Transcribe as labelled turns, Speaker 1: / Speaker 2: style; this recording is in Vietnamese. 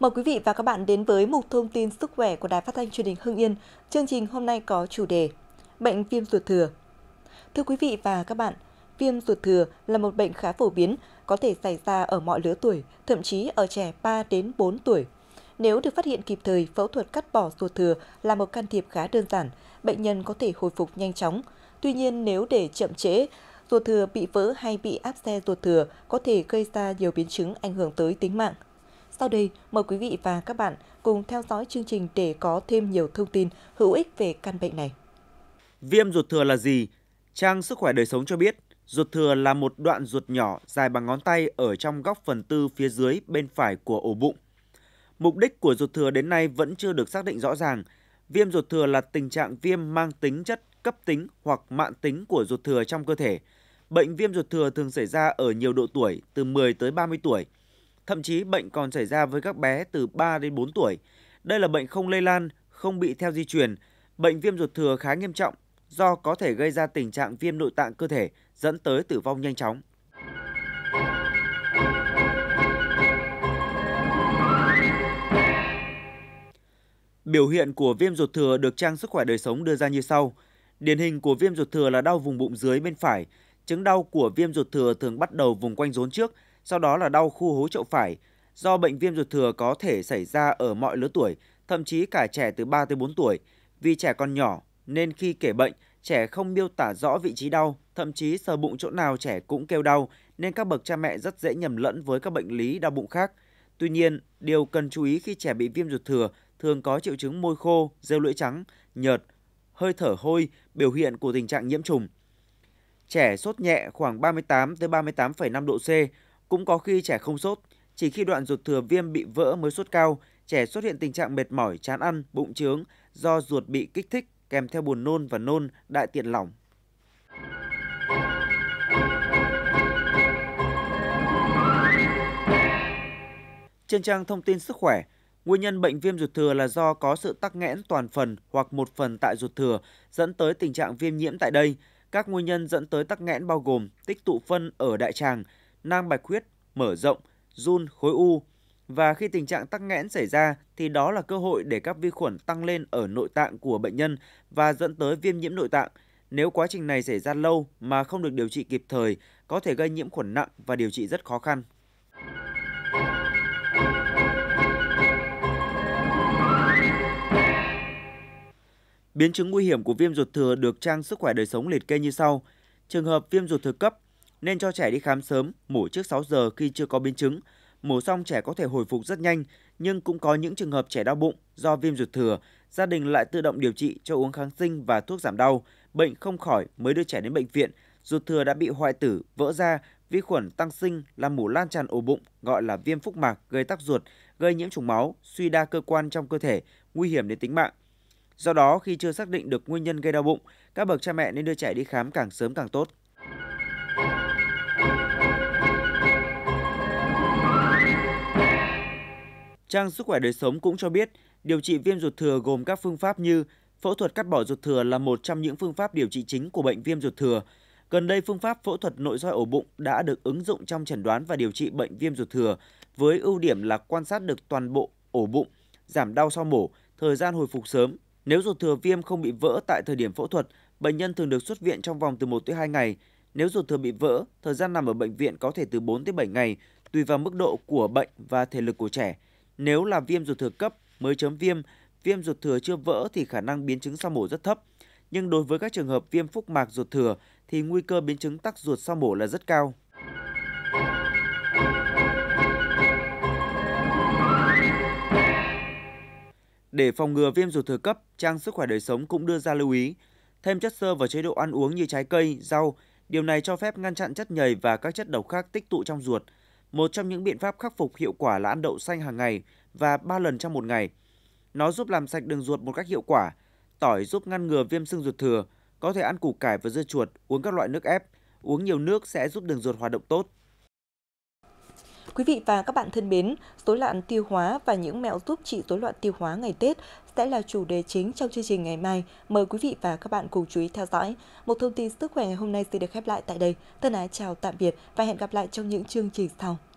Speaker 1: Mời quý vị và các bạn đến với mục thông tin sức khỏe của Đài Phát thanh Truyền hình Hưng Yên. Chương trình hôm nay có chủ đề Bệnh viêm ruột thừa. Thưa quý vị và các bạn, viêm ruột thừa là một bệnh khá phổ biến, có thể xảy ra ở mọi lứa tuổi, thậm chí ở trẻ 3 đến 4 tuổi. Nếu được phát hiện kịp thời, phẫu thuật cắt bỏ ruột thừa là một can thiệp khá đơn giản, bệnh nhân có thể hồi phục nhanh chóng. Tuy nhiên, nếu để chậm trễ, ruột thừa bị vỡ hay bị áp xe ruột thừa có thể gây ra nhiều biến chứng ảnh hưởng tới tính mạng. Sau đây, mời quý vị và các bạn cùng theo dõi chương trình để có thêm nhiều thông tin hữu ích về căn bệnh này.
Speaker 2: Viêm ruột thừa là gì? Trang Sức khỏe đời sống cho biết, ruột thừa là một đoạn ruột nhỏ dài bằng ngón tay ở trong góc phần tư phía dưới bên phải của ổ bụng. Mục đích của ruột thừa đến nay vẫn chưa được xác định rõ ràng. Viêm ruột thừa là tình trạng viêm mang tính chất cấp tính hoặc mạn tính của ruột thừa trong cơ thể. Bệnh viêm ruột thừa thường xảy ra ở nhiều độ tuổi, từ 10 tới 30 tuổi – Thậm chí bệnh còn xảy ra với các bé từ 3 đến 4 tuổi. Đây là bệnh không lây lan, không bị theo di truyền. Bệnh viêm ruột thừa khá nghiêm trọng do có thể gây ra tình trạng viêm nội tạng cơ thể dẫn tới tử vong nhanh chóng. Biểu hiện của viêm ruột thừa được trang sức khỏe đời sống đưa ra như sau. Điển hình của viêm ruột thừa là đau vùng bụng dưới bên phải. Chứng đau của viêm ruột thừa thường bắt đầu vùng quanh rốn trước – sau đó là đau khu hố chậu phải do bệnh viêm ruột thừa có thể xảy ra ở mọi lứa tuổi, thậm chí cả trẻ từ 3 tới 4 tuổi. Vì trẻ còn nhỏ nên khi kể bệnh, trẻ không miêu tả rõ vị trí đau, thậm chí sờ bụng chỗ nào trẻ cũng kêu đau nên các bậc cha mẹ rất dễ nhầm lẫn với các bệnh lý đau bụng khác. Tuy nhiên, điều cần chú ý khi trẻ bị viêm ruột thừa thường có triệu chứng môi khô, rêu lưỡi trắng, nhợt, hơi thở hôi, biểu hiện của tình trạng nhiễm trùng. Trẻ sốt nhẹ khoảng 38 tới 38,5 độ C, cũng có khi trẻ không sốt, chỉ khi đoạn ruột thừa viêm bị vỡ mới sốt cao, trẻ xuất hiện tình trạng mệt mỏi, chán ăn, bụng trướng do ruột bị kích thích kèm theo buồn nôn và nôn, đại tiện lỏng. Trên trang thông tin sức khỏe, nguyên nhân bệnh viêm ruột thừa là do có sự tắc nghẽn toàn phần hoặc một phần tại ruột thừa dẫn tới tình trạng viêm nhiễm tại đây. Các nguyên nhân dẫn tới tắc nghẽn bao gồm tích tụ phân ở đại tràng, nang bạch huyết mở rộng, run khối u và khi tình trạng tắc nghẽn xảy ra thì đó là cơ hội để các vi khuẩn tăng lên ở nội tạng của bệnh nhân và dẫn tới viêm nhiễm nội tạng. Nếu quá trình này xảy ra lâu mà không được điều trị kịp thời, có thể gây nhiễm khuẩn nặng và điều trị rất khó khăn. Biến chứng nguy hiểm của viêm ruột thừa được trang Sức khỏe đời sống liệt kê như sau: trường hợp viêm ruột thừa cấp, nên cho trẻ đi khám sớm, mổ trước 6 giờ khi chưa có biến chứng. Mổ xong trẻ có thể hồi phục rất nhanh, nhưng cũng có những trường hợp trẻ đau bụng do viêm ruột thừa, gia đình lại tự động điều trị cho uống kháng sinh và thuốc giảm đau, bệnh không khỏi mới đưa trẻ đến bệnh viện, ruột thừa đã bị hoại tử, vỡ ra, vi khuẩn tăng sinh làm mủ lan tràn ổ bụng, gọi là viêm phúc mạc gây tắc ruột, gây nhiễm trùng máu, suy đa cơ quan trong cơ thể, nguy hiểm đến tính mạng. Do đó, khi chưa xác định được nguyên nhân gây đau bụng, các bậc cha mẹ nên đưa trẻ đi khám càng sớm càng tốt. Trang Sức khỏe đời sống cũng cho biết, điều trị viêm ruột thừa gồm các phương pháp như phẫu thuật cắt bỏ ruột thừa là một trong những phương pháp điều trị chính của bệnh viêm ruột thừa. Gần đây, phương pháp phẫu thuật nội soi ổ bụng đã được ứng dụng trong chẩn đoán và điều trị bệnh viêm ruột thừa với ưu điểm là quan sát được toàn bộ ổ bụng, giảm đau sau mổ, thời gian hồi phục sớm. Nếu ruột thừa viêm không bị vỡ tại thời điểm phẫu thuật, bệnh nhân thường được xuất viện trong vòng từ 1 tới 2 ngày. Nếu ruột thừa bị vỡ, thời gian nằm ở bệnh viện có thể từ 4 tới 7 ngày, tùy vào mức độ của bệnh và thể lực của trẻ. Nếu là viêm ruột thừa cấp mới chấm viêm, viêm ruột thừa chưa vỡ thì khả năng biến chứng sau mổ rất thấp. Nhưng đối với các trường hợp viêm phúc mạc ruột thừa thì nguy cơ biến chứng tắc ruột sau mổ là rất cao. Để phòng ngừa viêm ruột thừa cấp, trang sức khỏe đời sống cũng đưa ra lưu ý thêm chất xơ vào chế độ ăn uống như trái cây, rau. Điều này cho phép ngăn chặn chất nhầy và các chất độc khác tích tụ trong ruột, một trong những biện pháp khắc phục hiệu quả là ăn đậu xanh hàng ngày và 3 lần trong một ngày. Nó giúp làm sạch đường ruột một cách hiệu quả, tỏi giúp ngăn ngừa viêm xương ruột thừa, có thể ăn củ cải và dưa chuột, uống các loại nước ép, uống nhiều nước sẽ giúp đường ruột hoạt động tốt.
Speaker 1: Quý vị và các bạn thân mến, rối loạn tiêu hóa và những mẹo giúp trị rối loạn tiêu hóa ngày Tết sẽ là chủ đề chính trong chương trình ngày mai. Mời quý vị và các bạn cùng chú ý theo dõi. Một thông tin sức khỏe ngày hôm nay sẽ được khép lại tại đây. Thân ái chào tạm biệt và hẹn gặp lại trong những chương trình sau.